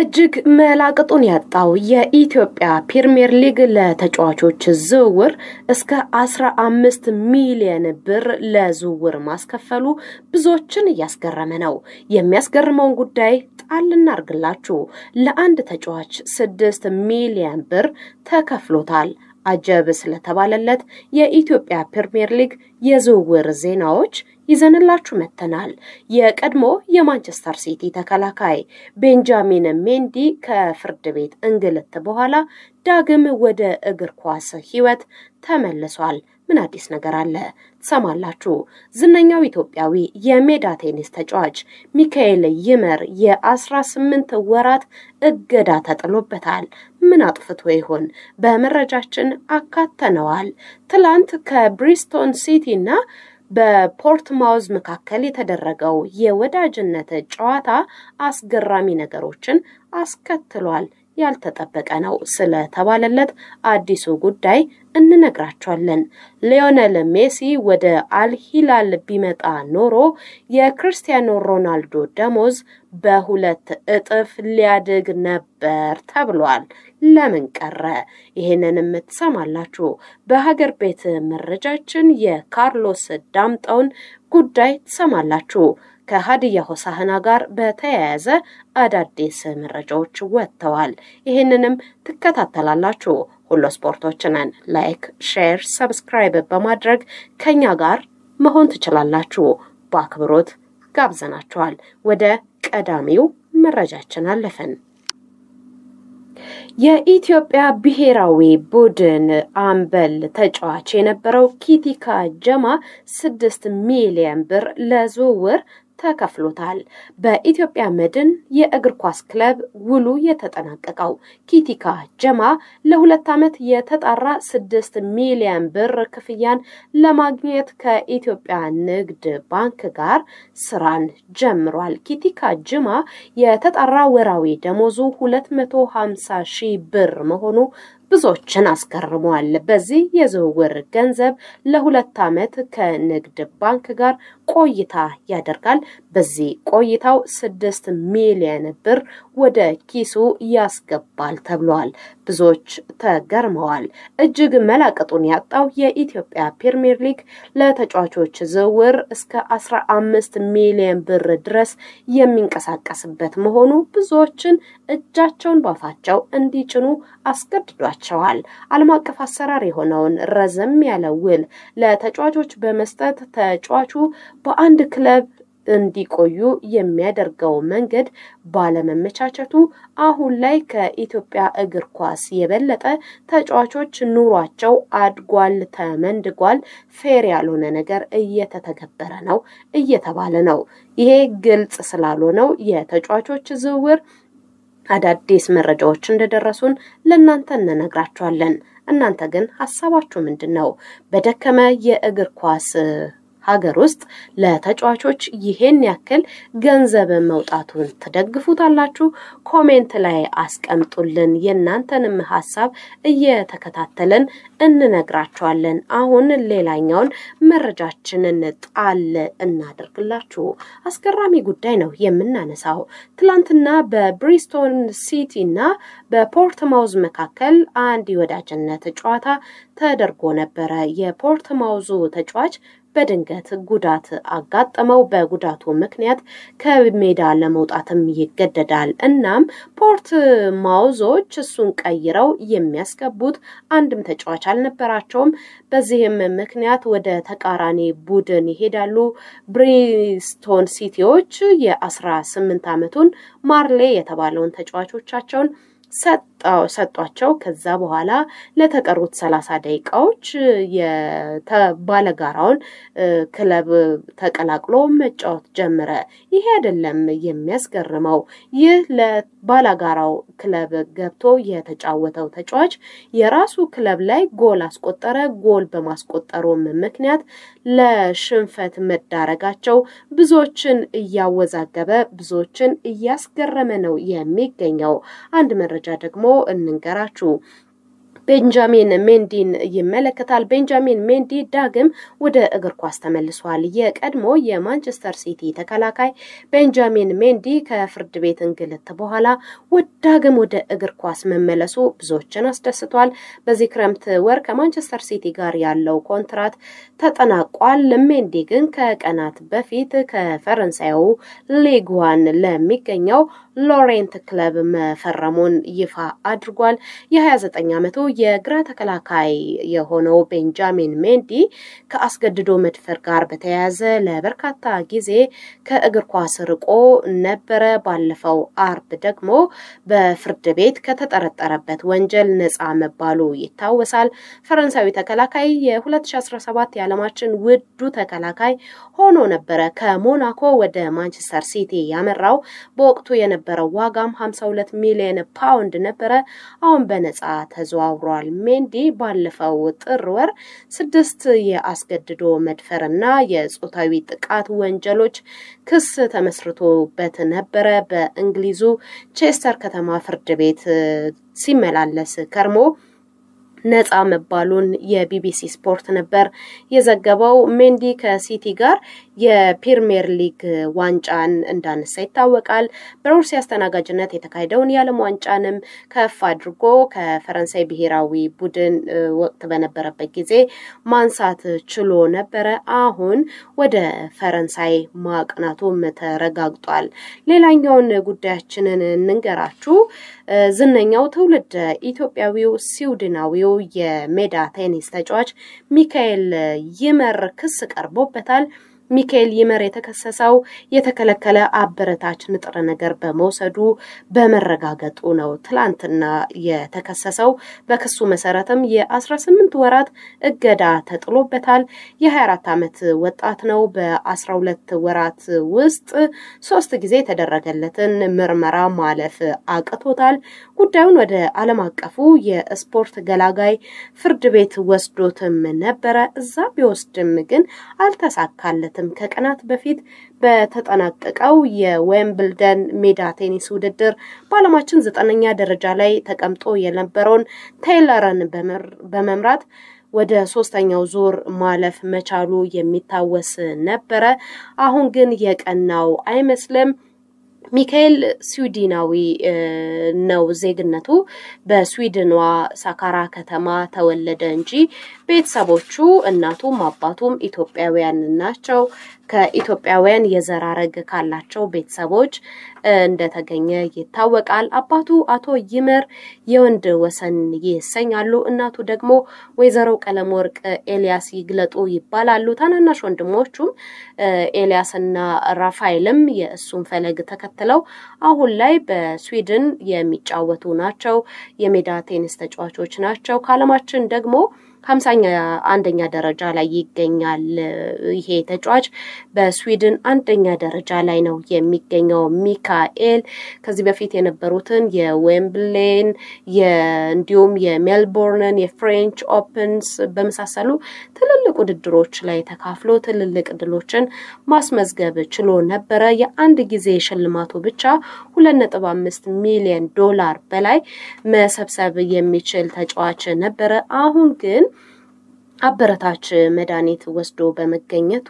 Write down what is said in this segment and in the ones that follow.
እጅግ መላቅጡን ያጣው የኢትዮጵያ ፕሪምየር ሊግ ለተጫዋቾች ዝውውር እስከ 15 ሚሊየን ብር ለዝውውር ማስከፈሉ ብዙዎችን እያስገረመ ነው። የሚያስገርመውን ጉዳይ ጣል እናርግላችሁ። ለአንድ ተጫዋች 6 ሚሊየን ብር ተከፍሎታል። አጀብ ስለተባለለት የኢትዮጵያ ፕሪምየር ሊግ የዝውውር ዜናዎች ይዘንላችሁ መጥተናል። የቀድሞ የማንቸስተር ሲቲ ተከላካይ ቤንጃሚን ሜንዲ ከፍርድ ቤት እንግልት በኋላ ዳግም ወደ እግር ኳስ ህይወት ተመልሷል። ምን አዲስ ነገር አለ? ትሰማላችሁ። ዝነኛው ኢትዮጵያዊ የሜዳ ቴኒስ ተጫዋች ሚካኤል ይመር የ18 ወራት እገዳ ተጥሎበታል። ምን አጥፍቶ ይሆን? በመረጃችን አካተነዋል። ትላንት ከብሪስቶን ሲቲ እና በፖርትማውዝ መካከል የተደረገው የወዳጅነት ጨዋታ አስገራሚ ነገሮችን አስከትሏል። ያልተጠበቀ ነው ስለተባለለት አዲሱ ጉዳይ እንነግራቸዋለን። ሊዮነል ሜሲ ወደ አልሂላል ቢመጣ ኖሮ የክርስቲያኖ ሮናልዶ ደሞዝ በሁለት እጥፍ ሊያድግ ነበር ተብሏል። ለምን ቀረ? ይህንን የምትሰማላችሁ በሀገር ቤት መረጃችን የካርሎስ ዳምጠውን ጉዳይ ትሰማላችሁ። ከሀዲያ ሆሳህና ጋር በተያያዘ አዳዲስ መረጃዎች ወጥተዋል። ይህንንም ትከታተላላችሁ። ሁሉ ስፖርቶችንን ላይክ፣ ሼር፣ ሰብስክራይብ በማድረግ ከኛ ጋር መሆን ትችላላችሁ። በአክብሮት ጋብዘናችኋል። ወደ ቀዳሚው መረጃችን አለፍን። የኢትዮጵያ ብሔራዊ ቡድን አምበል ተጫዋች የነበረው ኪቲካ ጀማ ስድስት ሚሊዮን ብር ለዝውውር ተከፍሎታል። በኢትዮጵያ መድን የእግር ኳስ ክለብ ውሉ የተጠናቀቀው ኪቲካ ጀማ ለሁለት ዓመት የተጣራ ስድስት ሚሊዮን ብር ክፍያን ለማግኘት ከኢትዮጵያ ንግድ ባንክ ጋር ስራን ጀምሯል። ኪቲካ ጅማ የተጣራ ወራዊ ደሞዙ ሀምሳ ሺህ ብር መሆኑ ብዙዎችን አስገርመዋል። በዚህ የዝውውር ገንዘብ ለሁለት ዓመት ከንግድ ባንክ ጋር ቆይታ ያደርጋል። በዚህ ቆይታው ስድስት ሚሊየን ብር ወደ ኪሱ ያስገባል ተብለዋል። ብዙዎች ተገርመዋል። እጅግ መላቀጡን ያጣው የኢትዮጵያ ፕሪምየር ሊግ ለተጫዋቾች ዝውውር እስከ አምስት ሚሊየን ብር ድረስ የሚንቀሳቀስበት መሆኑ ብዙዎችን እጃቸውን ባፋቸው እንዲጭኑ አስገድዷል። ይኖራቸዋል። ዓለም አቀፍ አሰራር የሆነውን ረዘም ያለ ውል ለተጫዋቾች በመስጠት ተጫዋቹ በአንድ ክለብ እንዲቆዩ የሚያደርገው መንገድ ባለመመቻቸቱ አሁን ላይ ከኢትዮጵያ እግር ኳስ የበለጠ ተጫዋቾች ኑሯቸው አድጓል፣ ተመንድጓል፣ ፌር ያልሆነ ነገር እየተተገበረ ነው እየተባለ ነው። ይሄ ግልጽ ስላልሆነው የተጫዋቾች ዝውውር አዳዲስ መረጃዎች እንደደረሱን ለእናንተ እንነግራችኋለን። እናንተ ግን ሀሳባችሁ ምንድን ነው? በደከመ የእግር ኳስ ሀገር ውስጥ ለተጫዋቾች ይሄን ያክል ገንዘብ መውጣቱን ትደግፉታላችሁ? ኮሜንት ላይ አስቀምጡልን። የእናንተንም ሀሳብ እየተከታተለን እንነግራችኋለን። አሁን ሌላኛውን መረጃችንን ጣል እናደርግላችሁ። አስገራሚ ጉዳይ ነው የምናነሳው። ትላንትና በብሪስቶን ሲቲ እና በፖርትማውዝ መካከል አንድ የወዳጅነት ጨዋታ ተደርጎ ነበረ። የፖርትማውዙ ተጫዋች በድንገት ጉዳት አጋጠመው። በጉዳቱ ምክንያት ከሜዳ ለመውጣትም ይገደዳል። እናም ፖርት ማውዞች እሱን ቀይረው የሚያስገቡት አንድም ተጫዋች አልነበራቸውም። በዚህም ምክንያት ወደ ተቃራኒ ቡድን ይሄዳሉ። ብሪስቶን ሲቲዎች የ18 ዓመቱን ማርሌ የተባለውን ተጫዋቾቻቸውን ሰጥ ሰጧቸው። ከዛ በኋላ ለተቀሩት ሰላሳ ደቂቃዎች ባለጋራውን ክለብ ተቀላቅሎ መጫወት ጀመረ። ይሄ አይደለም የሚያስገርመው። ይህ ለባለጋራው ክለብ ገብቶ የተጫወተው ተጫዋች የራሱ ክለብ ላይ ጎል አስቆጠረ። ጎል በማስቆጠሩም ምክንያት ለሽንፈት መዳረጋቸው ብዙዎችን እያወዛገበ ብዙዎችን እያስገረመ ነው የሚገኘው። አንድ መረጃ ደግሞ ደግሞ እንንገራችሁ። ቤንጃሚን ሜንዲን ይመለከታል። ቤንጃሚን ሜንዲ ዳግም ወደ እግር ኳስ ተመልሷል። የቀድሞ የማንቸስተር ሲቲ ተከላካይ ቤንጃሚን ሜንዲ ከፍርድ ቤት እንግልት በኋላ ዳግም ወደ እግር ኳስ መመለሱ ብዙዎችን አስደስቷል። በዚህ ክረምት ወር ከማንቸስተር ሲቲ ጋር ያለው ኮንትራት ተጠናቋል። ሜንዲ ግን ከቀናት በፊት ከፈረንሳዩ ሊግዋን ለሚገኘው ሎሬንት ክለብ መፈረሙን ይፋ አድርጓል። የ29 ዓመቱ የግራ ተከላካይ የሆነው ቤንጃሚን ሜንዲ ከአስገድዶ መድፈር ጋር በተያያዘ ለበርካታ ጊዜ ከእግር ኳስ ርቆ ነበረ። ባለፈው አርብ ደግሞ በፍርድ ቤት ከተጠረጠረበት ወንጀል ነጻ መባሉ ይታወሳል። ፈረንሳዊ ተከላካይ የ2017 የዓለማችን ውዱ ተከላካይ ሆኖ ነበረ። ከሞናኮ ወደ ማንቸስተር ሲቲ ያመራው በወቅቱ የነበ የነበረው ዋጋም 52 ሚሊዮን ፓውንድ ነበረ። አሁን በነፃ ተዘዋውሯል። ሜንዲ ባለፈው ጥር ወር ስድስት የአስገድዶ መድፈር እና የጾታዊ ጥቃት ወንጀሎች ክስ ተመስርቶበት ነበረ። በእንግሊዙ ቼስተር ከተማ ፍርድ ቤት ሲመላለስ ከርሞ ነጻ መባሉን የቢቢሲ ስፖርት ነበር የዘገበው። ሜንዲ ከሲቲ ጋር የፕሪሚየር ሊግ ዋንጫን እንዳነሳ ይታወቃል። በሩሲ አስተናጋጅነት የተካሄደውን የዓለም ዋንጫንም ከፍ አድርጎ ከፈረንሳይ ብሔራዊ ቡድን ወቅት በነበረበት ጊዜ ማንሳት ችሎ ነበረ። አሁን ወደ ፈረንሳይ ማቅናቱም ተረጋግጧል። ሌላኛውን ጉዳያችንን እንንገራችሁ። ዝነኛው ትውልድ ኢትዮጵያዊው ስዊድናዊው ኢትዮጵያዊው የሜዳ ቴኒስ ተጫዋች ሚካኤል ይመር ክስ ቀርቦበታል። ሚካኤል ይመር የተከሰሰው የተከለከለ አበረታች ንጥረ ነገር በመውሰዱ በመረጋገጡ ነው። ትላንትና የተከሰሰው በክሱ መሰረትም የ18 ወራት እገዳ ተጥሎበታል። የ24 ዓመት ወጣት ነው። በ12 ወራት ውስጥ ሶስት ጊዜ የተደረገለትን ምርመራ ማለፍ አቅቶታል። ጉዳዩን ወደ ዓለም አቀፉ የስፖርት ገላጋይ ፍርድ ቤት ወስዶትም ነበረ። እዛ ቢወስድም ግን አልተሳካለ። ማለትም ከቀናት በፊት በተጠናቀቀው የዌምብልደን ሜዳ ቴኒስ ውድድር በዓለማችን ዘጠነኛ ደረጃ ላይ ተቀምጦ የነበረውን ቴይለርን በመምራት ወደ ሶስተኛው ዙር ማለፍ መቻሉ የሚታወስ ነበረ። አሁን ግን የቀናው አይመስልም። ሚካኤል ስዊድናዊ ነው። ዜግነቱ በስዊድኗ ሳካራ ከተማ ተወለደ እንጂ ቤተሰቦቹ እናቱም አባቱም ኢትዮጵያውያን ናቸው። ከኢትዮጵያውያን የዘራረግ ካላቸው ቤተሰቦች እንደተገኘ ይታወቃል። አባቱ አቶ ይመር የወንድ ወሰን ይሰኛሉ። እናቱ ደግሞ ወይዘሮ ቀለም ወርቅ ኤልያስ ይግለጡ ይባላሉ። ታናናሽ ወንድሞቹም ኤልያስና ራፋኤልም የእሱን ፈለግ ተከ አስከትለው አሁን ላይ በስዊድን የሚጫወቱ ናቸው። የሜዳ ቴኒስ ተጫዋቾች ናቸው። ከአለማችን ደግሞ ከሀምሳኛ አንደኛ ደረጃ ላይ ይገኛል። ይሄ ተጫዋች በስዊድን አንደኛ ደረጃ ላይ ነው የሚገኘው። ሚካኤል ከዚህ በፊት የነበሩትን የዌምብሌን እንዲሁም የሜልቦርንን የፍሬንች ኦፕንስ በመሳሰሉ ትልልቅ ውድድሮች ላይ ተካፍሎ ትልልቅ ድሎችን ማስመዝገብ ችሎ ነበረ። የአንድ ጊዜ ሽልማቱ ብቻ ሁለት ነጥብ አምስት ሚሊዮን ዶላር በላይ መሰብሰብ የሚችል ተጫዋች ነበረ። አሁን ግን አበረታች መድኃኒት ወስዶ በመገኘቱ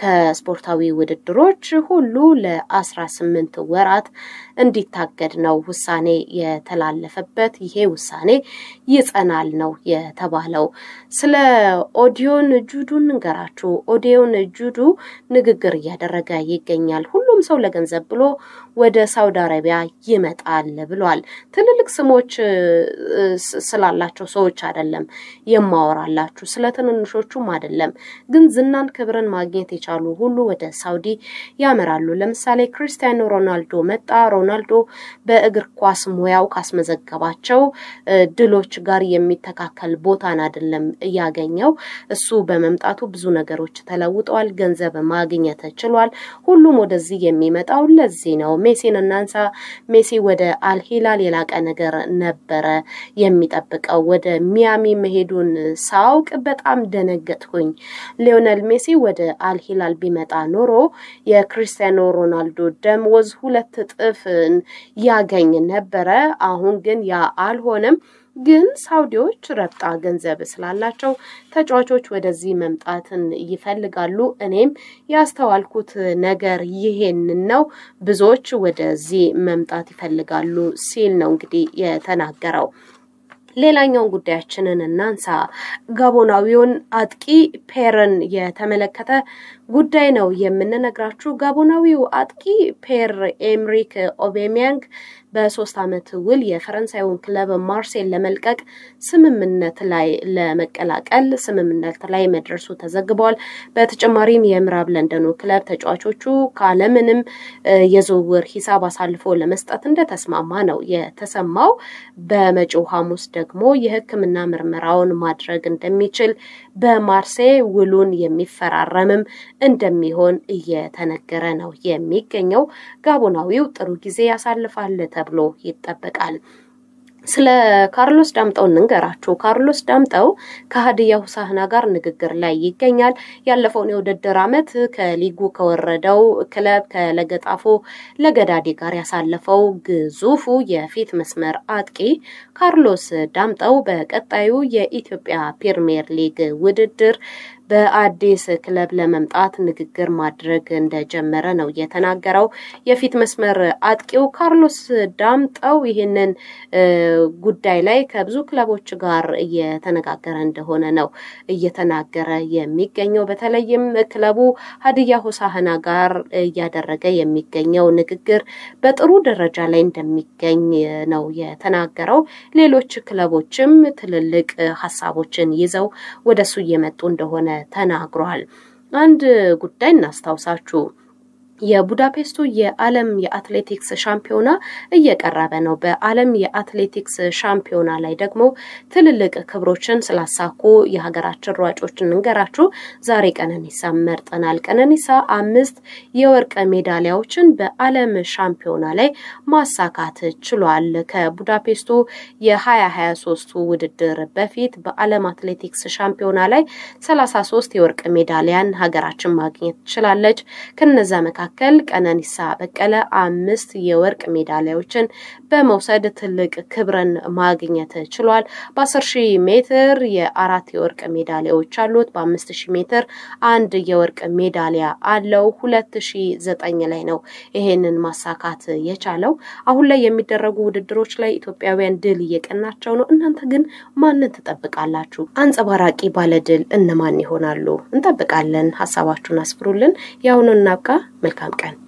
ከስፖርታዊ ውድድሮች ሁሉ ለ18 ወራት እንዲታገድ ነው ውሳኔ የተላለፈበት። ይሄ ውሳኔ ይጸናል ነው የተባለው። ስለ ኦዲዮን ጁዱ እንገራችሁ። ኦዲዮን ጁዱ ንግግር እያደረገ ይገኛል። ሁሉም ሰው ለገንዘብ ብሎ ወደ ሳውዲ አረቢያ ይመጣል ብሏል። ትልልቅ ስሞች ስላላቸው ሰዎች አይደለም የማወራላችሁ፣ ስለ ትንንሾቹም አይደለም። ግን ዝናን ክብርን ማግኘት የቻሉ ሁሉ ወደ ሳውዲ ያመራሉ። ለምሳሌ ክሪስቲያኖ ሮናልዶ መጣ። ሮናልዶ በእግር ኳስ ሙያው ካስመዘገባቸው ድሎች ጋር የሚተካከል ቦታን አይደለም እያገኘው። እሱ በመምጣቱ ብዙ ነገሮች ተለውጠዋል። ገንዘብ ማግኘት ችሏል። ሁሉም ወደዚህ የሚመጣው ለዚህ ነው። ሜሲን እናንሳ። ሜሲ ወደ አልሂላል የላቀ ነገር ነበረ የሚጠብቀው። ወደ ሚያሚ መሄዱን ሳውቅ በጣም ደነገጥኩኝ። ሊዮነል ሜሲ ወደ አልሂላል ሂላል ቢመጣ ኖሮ የክሪስቲያኖ ሮናልዶ ደመወዝ ሁለት እጥፍን ያገኝ ነበረ። አሁን ግን ያ አልሆነም። ግን ሳውዲዎች ረብጣ ገንዘብ ስላላቸው ተጫዋቾች ወደዚህ መምጣትን ይፈልጋሉ። እኔም ያስተዋልኩት ነገር ይሄንን ነው። ብዙዎች ወደዚህ መምጣት ይፈልጋሉ ሲል ነው እንግዲህ የተናገረው። ሌላኛውን ጉዳያችንን እናንሳ። ጋቦናዊውን አጥቂ ፔርን የተመለከተ ጉዳይ ነው የምንነግራችሁ። ጋቦናዊው አጥቂ ፔር ኤምሪክ ኦቤሚያንግ በሶስት ዓመት ውል የፈረንሳዩን ክለብ ማርሴል ለመልቀቅ ስምምነት ላይ ለመቀላቀል ስምምነት ላይ መድረሱ ተዘግቧል። በተጨማሪም የምዕራብ ለንደኑ ክለብ ተጫዋቾቹ ካለምንም የዝውውር ሂሳብ አሳልፎ ለመስጠት እንደተስማማ ነው የተሰማው። በመጪው ሐሙስ ደግሞ የሕክምና ምርመራውን ማድረግ እንደሚችል በማርሴይ ውሉን የሚፈራረምም እንደሚሆን እየተነገረ ነው የሚገኘው። ጋቦናዊው ጥሩ ጊዜ ያሳልፋል ተብሎ ይጠበቃል። ስለ ካርሎስ ዳምጠው እንንገራችሁ። ካርሎስ ዳምጠው ከሀዲያ ሁሳህና ጋር ንግግር ላይ ይገኛል። ያለፈውን የውድድር ዓመት ከሊጉ ከወረደው ክለብ ከለገጣፎ ለገዳዴ ጋር ያሳለፈው ግዙፉ የፊት መስመር አጥቂ ካርሎስ ዳምጠው በቀጣዩ የኢትዮጵያ ፕሪሚየር ሊግ ውድድር በአዲስ ክለብ ለመምጣት ንግግር ማድረግ እንደጀመረ ነው የተናገረው። የፊት መስመር አጥቂው ካርሎስ ዳምጠው ይህንን ጉዳይ ላይ ከብዙ ክለቦች ጋር እየተነጋገረ እንደሆነ ነው እየተናገረ የሚገኘው። በተለይም ክለቡ ሀዲያ ሆሳህና ጋር እያደረገ የሚገኘው ንግግር በጥሩ ደረጃ ላይ እንደሚገኝ ነው የተናገረው። ሌሎች ክለቦችም ትልልቅ ሀሳቦችን ይዘው ወደሱ እየመጡ እንደሆነ ተናግሯል። አንድ ጉዳይ እናስታውሳችሁ። የቡዳፔስቱ የዓለም የአትሌቲክስ ሻምፒዮና እየቀረበ ነው። በዓለም የአትሌቲክስ ሻምፒዮና ላይ ደግሞ ትልልቅ ክብሮችን ስላሳኩ የሀገራችን ሯጮችን እንገራችሁ። ዛሬ ቀነኒሳ መርጠናል። ቀነኒሳ አምስት የወርቅ ሜዳሊያዎችን በዓለም ሻምፒዮና ላይ ማሳካት ችሏል። ከቡዳፔስቱ የ2023ቱ ውድድር በፊት በዓለም አትሌቲክስ ሻምፒዮና ላይ 33 የወርቅ ሜዳሊያን ሀገራችን ማግኘት ትችላለች። ከነዛ መካከል መካከል ቀነኒሳ በቀለ አምስት የወርቅ ሜዳሊያዎችን በመውሰድ ትልቅ ክብርን ማግኘት ችሏል። በአስር ሺህ ሜትር የአራት የወርቅ ሜዳሊያዎች አሉት። በአምስት ሺህ ሜትር አንድ የወርቅ ሜዳሊያ አለው። 209 ላይ ነው ይሄንን ማሳካት የቻለው። አሁን ላይ የሚደረጉ ውድድሮች ላይ ኢትዮጵያውያን ድል እየቀናቸው ነው። እናንተ ግን ማንን ትጠብቃላችሁ? አንጸባራቂ ባለድል እነማን ይሆናሉ? እንጠብቃለን። ሀሳባችሁን አስፍሩልን። የአሁኑን እናብቃ። መልካም መልካም ቀን